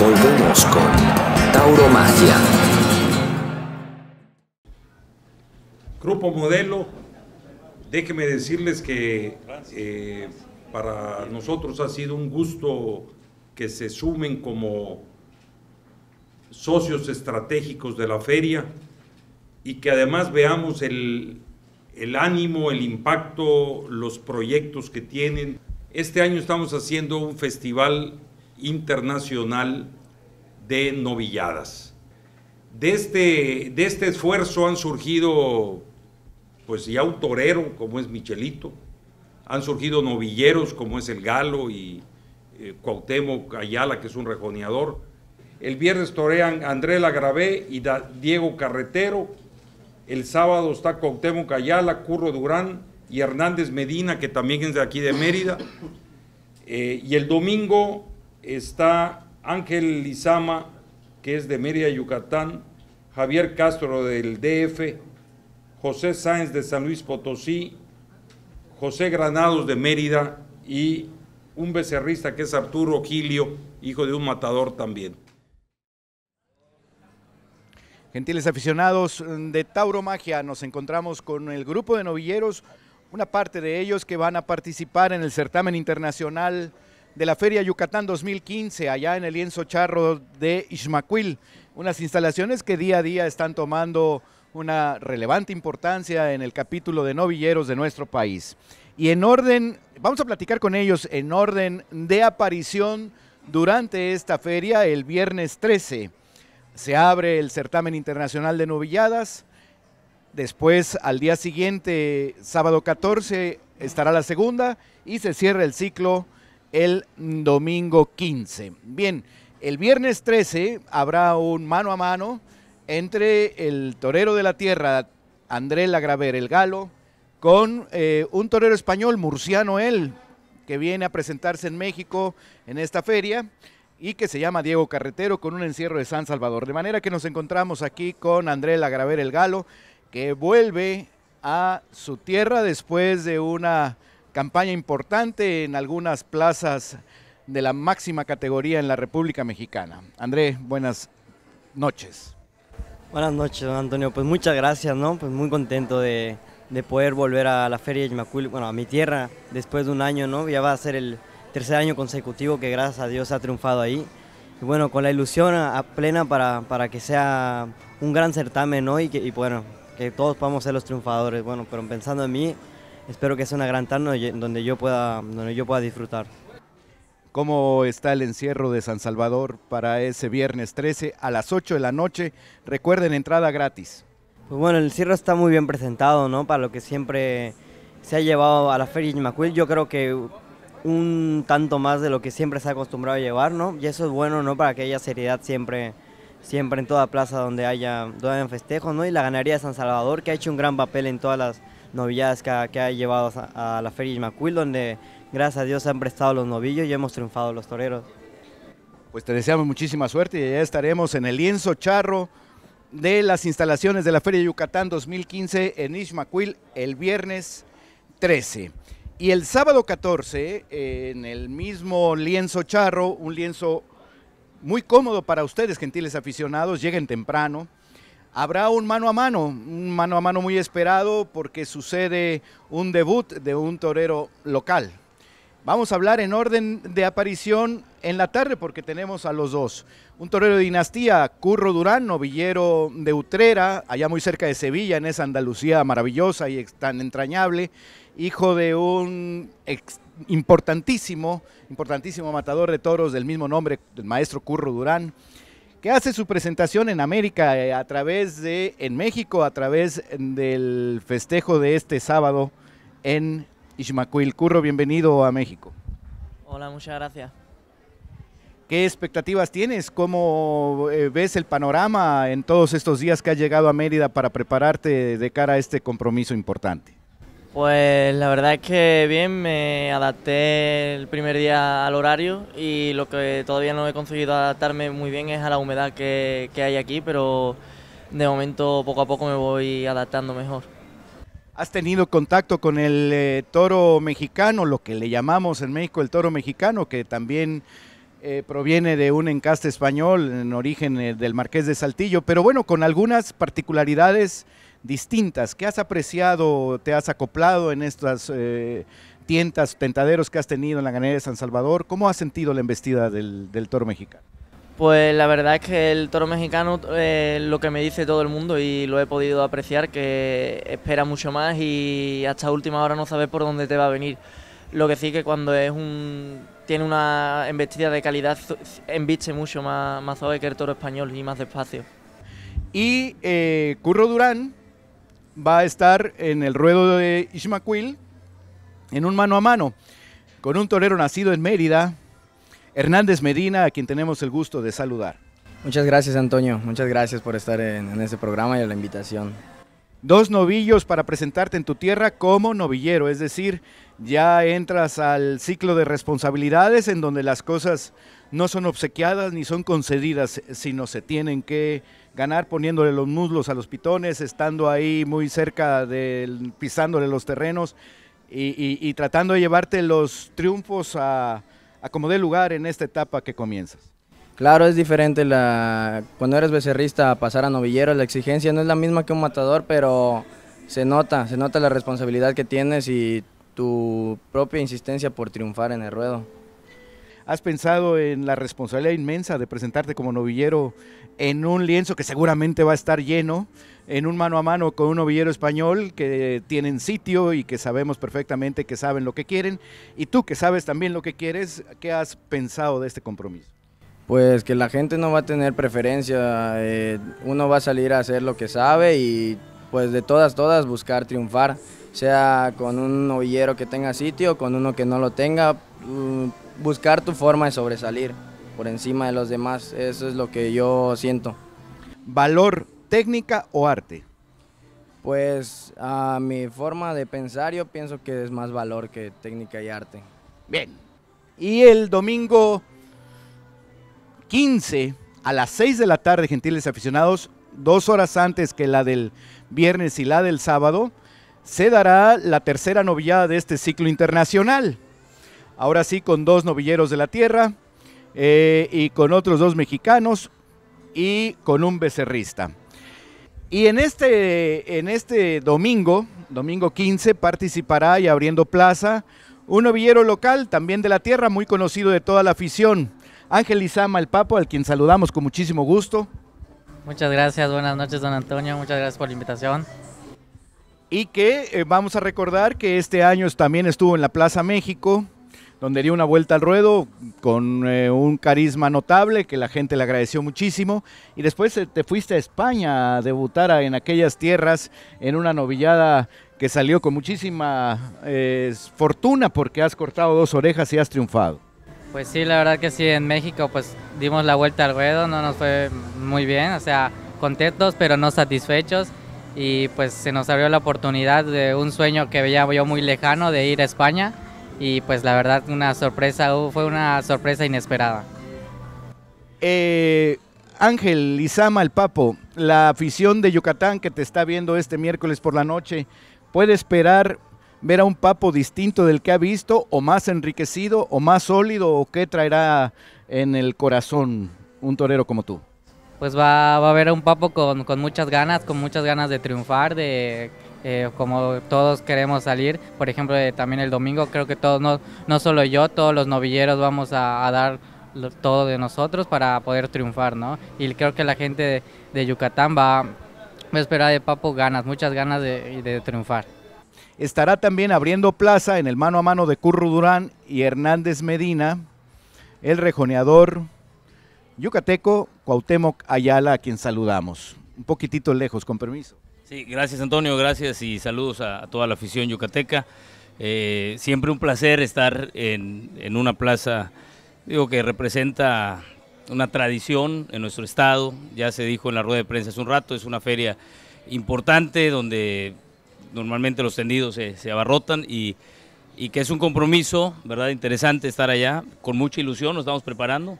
Volvemos con Tauromagia. Grupo Modelo, déjenme decirles que eh, para nosotros ha sido un gusto que se sumen como socios estratégicos de la feria y que además veamos el, el ánimo, el impacto, los proyectos que tienen. Este año estamos haciendo un festival Internacional de Novilladas. De este, de este esfuerzo han surgido, pues ya un torero como es Michelito, han surgido novilleros como es el Galo y eh, Cuauhtémoc Ayala, que es un rejoneador. El viernes torean André Lagravé y Diego Carretero. El sábado está Cuauhtémoc Ayala, Curro Durán y Hernández Medina, que también es de aquí de Mérida. Eh, y el domingo está Ángel Lizama, que es de Mérida, Yucatán, Javier Castro del DF, José Sáenz de San Luis Potosí, José Granados de Mérida y un becerrista que es Arturo Gilio, hijo de un matador también. Gentiles aficionados de Tauro Magia, nos encontramos con el grupo de novilleros, una parte de ellos que van a participar en el certamen internacional de la Feria Yucatán 2015, allá en el lienzo charro de Ixmaquil. Unas instalaciones que día a día están tomando una relevante importancia en el capítulo de novilleros de nuestro país. Y en orden, vamos a platicar con ellos en orden de aparición durante esta feria el viernes 13. Se abre el certamen internacional de novilladas. Después, al día siguiente, sábado 14, estará la segunda y se cierra el ciclo el domingo 15. Bien, el viernes 13 habrá un mano a mano entre el torero de la tierra, André Lagraver, el galo, con eh, un torero español, murciano él, que viene a presentarse en México en esta feria y que se llama Diego Carretero con un encierro de San Salvador. De manera que nos encontramos aquí con André Lagraver, el galo, que vuelve a su tierra después de una campaña importante en algunas plazas de la máxima categoría en la República Mexicana. André, buenas noches. Buenas noches, don Antonio. Pues muchas gracias, ¿no? Pues muy contento de, poder volver a la Feria de Yimacul, bueno, a mi tierra, después de un año, ¿no? Ya va a ser el tercer año consecutivo que gracias a Dios ha triunfado ahí. Y bueno, con la ilusión a, plena para, para, que sea un gran certamen, ¿no? y bueno, que todos podamos ser los triunfadores. Bueno, pero pensando en mí, espero que sea una gran tarde donde yo pueda, donde yo pueda disfrutar. ¿Cómo está el encierro de San Salvador para ese viernes 13 a las 8 de la noche? Recuerden, entrada gratis. Pues bueno, el encierro está muy bien presentado, ¿no? Para lo que siempre se ha llevado a la Feria Macuil. yo creo que un tanto más de lo que siempre se ha acostumbrado a llevar, ¿no? Y eso es bueno, ¿no? Para que haya seriedad siempre, siempre en toda plaza donde haya, donde haya festejos, ¿no? Y la ganadería de San Salvador, que ha hecho un gran papel en todas las Novillas que ha llevado a, la Feria ismaquil donde gracias a Dios han prestado los novillos y hemos triunfado los toreros. Pues te deseamos muchísima suerte y ya estaremos en el lienzo charro de las instalaciones de la Feria de Yucatán 2015 en Ismacuil el viernes 13. Y el sábado 14, en el mismo lienzo charro, un lienzo muy cómodo para ustedes, gentiles aficionados, lleguen temprano, Habrá un mano a mano, un mano a mano muy esperado porque sucede un debut de un torero local. Vamos a hablar en orden de aparición en la tarde porque tenemos a los dos. Un torero de dinastía, Curro Durán, novillero de Utrera, allá muy cerca de Sevilla, en esa Andalucía maravillosa y tan entrañable, hijo de un importantísimo, importantísimo matador de toros del mismo nombre, el maestro Curro Durán que hace su presentación en América eh, a través de, en México, a través del festejo de este sábado en Ismacuil. Curro, bienvenido a México. Hola, muchas gracias. ¿Qué expectativas tienes? ¿Cómo eh, ves el panorama en todos estos días que has llegado a Mérida para prepararte de cara a este compromiso importante? Pues la verdad es que bien, me adapté el primer día al horario y lo que todavía no he conseguido adaptarme muy bien es a la humedad que, hay aquí, pero de momento poco a poco me voy adaptando mejor. ¿Has tenido contacto con el eh, toro mexicano, lo que le llamamos en México el toro mexicano, que también eh, proviene de un encaste español en origen eh, del Marqués de Saltillo, pero bueno, con algunas particularidades distintas. ¿Qué has apreciado, te has acoplado en estas eh, tientas, tentaderos que has tenido en la ganadería de San Salvador? ¿Cómo has sentido la embestida del, toro mexicano? Pues la verdad es que el toro mexicano, eh, lo que me dice todo el mundo y lo he podido apreciar, que espera mucho más y hasta última hora no sabes por dónde te va a venir. Lo que sí que cuando es un tiene una embestida de calidad, embiste mucho más, más suave que el toro español y más despacio. Y eh, Curro Durán, va a estar en el ruedo de Ismaquil en un mano a mano con un torero nacido en Mérida, Hernández Medina, a quien tenemos el gusto de saludar. Muchas gracias Antonio, muchas gracias por estar en, en este programa y la invitación dos novillos para presentarte en tu tierra como novillero, es decir, ya entras al ciclo de responsabilidades en donde las cosas no son obsequiadas ni son concedidas, sino se tienen que ganar poniéndole los muslos a los pitones, estando ahí muy cerca de pisándole los terrenos y, tratando de llevarte los triunfos a, a como dé lugar en esta etapa que comienzas. Claro, es diferente la cuando eres becerrista a pasar a novillero, la exigencia no es la misma que un matador, pero se nota, se nota la responsabilidad que tienes y tu propia insistencia por triunfar en el ruedo. ¿Has pensado en la responsabilidad inmensa de presentarte como novillero en un lienzo que seguramente va a estar lleno, en un mano a mano con un novillero español que tienen sitio y que sabemos perfectamente que saben lo que quieren? Y tú que sabes también lo que quieres, ¿qué has pensado de este compromiso? pues que la gente no va a tener preferencia, eh, uno va a salir a hacer lo que sabe y pues de todas, todas buscar triunfar, sea con un novillero que tenga sitio, con uno que no lo tenga, mm, buscar tu forma de sobresalir por encima de los demás, eso es lo que yo siento. ¿Valor, técnica o arte? Pues a mi forma de pensar yo pienso que es más valor que técnica y arte. Bien. Y el domingo 15 a las 6 de la tarde, gentiles aficionados, dos horas antes que la del viernes y la del sábado, se dará la tercera novillada de este ciclo internacional. Ahora sí, con dos novilleros de la tierra eh, y con otros dos mexicanos y con un becerrista. Y en este, en este domingo, domingo 15, participará y abriendo plaza un novillero local, también de la tierra, muy conocido de toda la afición, Ángel Izama, el Papo, al quien saludamos con muchísimo gusto. Muchas gracias, buenas noches don Antonio, muchas gracias por la invitación. Y que eh, vamos a recordar que este año también estuvo en la Plaza México, donde dio una vuelta al ruedo con eh, un carisma notable que la gente le agradeció muchísimo. Y después eh, te fuiste a España a debutar en aquellas tierras en una novillada que salió con muchísima fortuna porque has cortado dos orejas y has triunfado. Pues sí, la verdad que sí, en México pues dimos la vuelta al ruedo, no nos fue muy bien, o sea, contentos pero no satisfechos y pues se nos abrió la oportunidad de un sueño que veía yo muy lejano de ir a España y pues la verdad una sorpresa, fue una sorpresa inesperada. Eh, Ángel, Lizama el Papo, la afición de Yucatán que te está viendo este miércoles por la noche, ¿puede esperar ver a un Papo distinto del que ha visto, o más enriquecido, o más sólido, o qué traerá en el corazón un torero como tú? Pues va, a ver a un Papo con, muchas ganas, con muchas ganas de triunfar, de eh, como todos queremos salir. Por ejemplo, eh, también el domingo, creo que todos, no, solo yo, todos los novilleros vamos a, dar todo de nosotros para poder triunfar, ¿no? Y creo que la gente de, Yucatán va, a esperar de Papo ganas, muchas ganas de triunfar. Estará también abriendo plaza en el mano a mano de Curro Durán y Hernández Medina, el rejoneador yucateco Cuauhtémoc Ayala, a quien saludamos. Un poquitito lejos, con permiso. Sí, gracias Antonio, gracias y saludos a, toda la afición yucateca. Eh, siempre un placer estar en, en una plaza, digo que representa una tradición en nuestro estado, ya se dijo en la rueda de prensa hace un rato, es una feria importante donde normalmente los tendidos se, abarrotan y, que es un compromiso, ¿verdad? Interesante estar allá, con mucha ilusión, nos estamos preparando.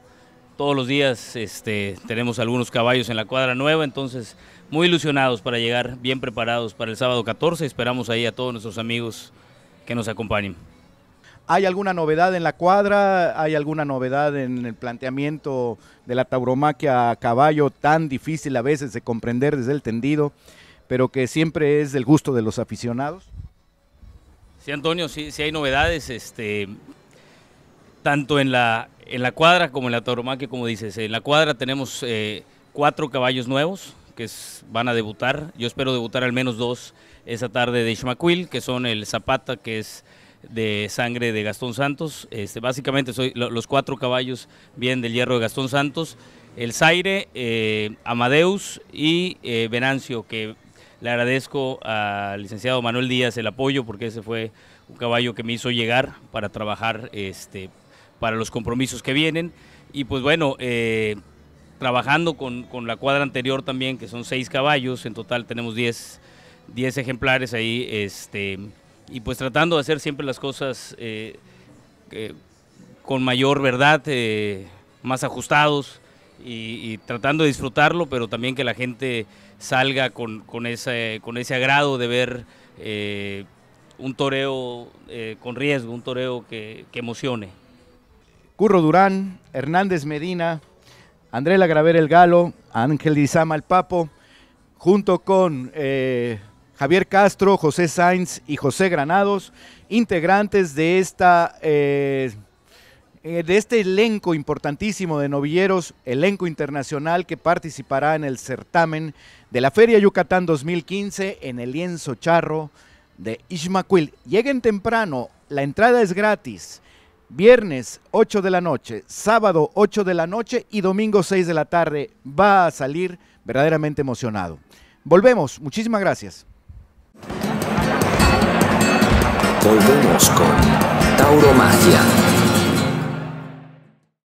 Todos los días este, tenemos algunos caballos en la cuadra nueva, entonces muy ilusionados para llegar bien preparados para el sábado 14. Esperamos ahí a todos nuestros amigos que nos acompañen. ¿Hay alguna novedad en la cuadra? ¿Hay alguna novedad en el planteamiento de la tauromaquia a caballo tan difícil a veces de comprender desde el tendido? pero que siempre es del gusto de los aficionados. Sí, Antonio, sí, hay novedades, este, tanto en la, en la cuadra como en la tauromaquia, como dices. En la cuadra tenemos eh, cuatro caballos nuevos que van a debutar. Yo espero debutar al menos dos esa tarde de Ismaquil, que son el Zapata, que es de sangre de Gastón Santos. Este, básicamente soy, los cuatro caballos vienen del hierro de Gastón Santos. El Zaire, eh, Amadeus y eh, Venancio, que le agradezco al licenciado Manuel Díaz el apoyo porque ese fue un caballo que me hizo llegar para trabajar este, para los compromisos que vienen. Y pues bueno, eh, trabajando con, con, la cuadra anterior también, que son seis caballos, en total tenemos diez, ejemplares ahí, este, y pues tratando de hacer siempre las cosas eh, eh, con mayor verdad, más ajustados y, tratando de disfrutarlo, pero también que la gente salga con, ese, con ese agrado de ver eh, un toreo eh, con riesgo, un toreo que, emocione. Curro Durán, Hernández Medina, André Lagraver el Galo, Ángel Dizama el Papo, junto con eh, Javier Castro, José Sainz y José Granados, integrantes de esta eh, de este elenco importantísimo de novilleros, elenco internacional que participará en el certamen de la Feria Yucatán 2015 en el lienzo charro de Ismaquil. Lleguen temprano, la entrada es gratis. Viernes 8 de la noche, sábado 8 de la noche y domingo 6 de la tarde va a salir verdaderamente emocionado. Volvemos, muchísimas gracias. Volvemos con Magia